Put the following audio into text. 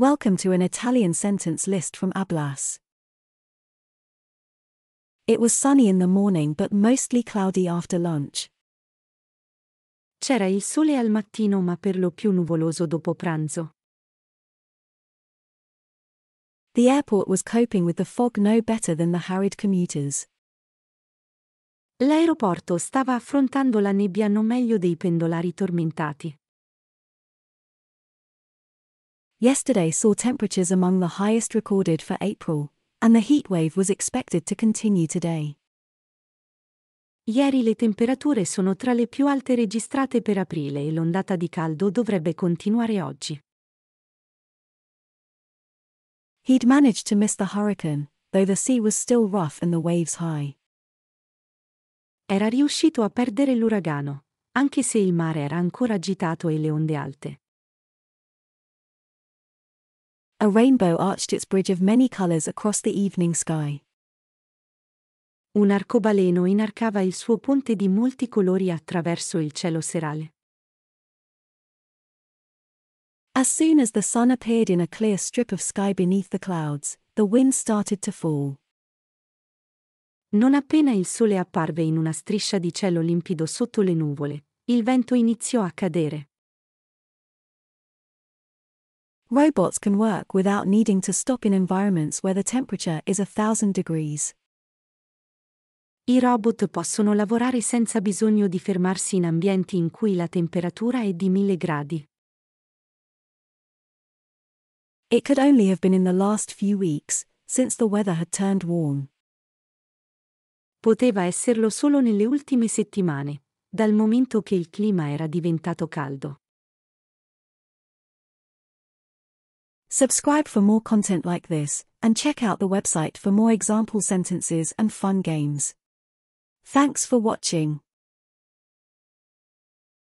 Welcome to an Italian sentence list from Ablas. It was sunny in the morning but mostly cloudy after lunch. C'era il sole al mattino ma per lo più nuvoloso dopo pranzo. The airport was coping with the fog no better than the harried commuters. L'aeroporto stava affrontando la nebbia non meglio dei pendolari tormentati. yesterday saw temperatures among the highest recorded for April, and the heatwave was expected to continue today. Ieri le temperature sono tra le più alte registrate per aprile e l'ondata di caldo dovrebbe continuare oggi. He'd managed to miss the hurricane, though the sea was still rough and the waves high. Era riuscito a perdere l'uragano, anche se il mare era ancora agitato e le onde alte. A rainbow arched its bridge of many colors across the evening sky. Un arcobaleno inarcava il suo ponte di molti colori attraverso il cielo serale. As soon as the sun appeared in a clear strip of sky beneath the clouds, the wind started to fall. Non appena il sole apparve in una striscia di cielo limpido sotto le nuvole, il vento iniziò a cadere. Robots can work without needing to stop in environments where the temperature is 1000 degrees. I robot possono lavorare senza bisogno di fermarsi in ambienti in cui la temperatura è di 1000 gradi. It could only have been in the last few weeks, since the weather had turned warm. Poteva esserlo solo nelle ultime settimane, dal momento che il clima era diventato caldo. Subscribe for more content like this, and check out the website for more example sentences and fun games. Thanks for watching.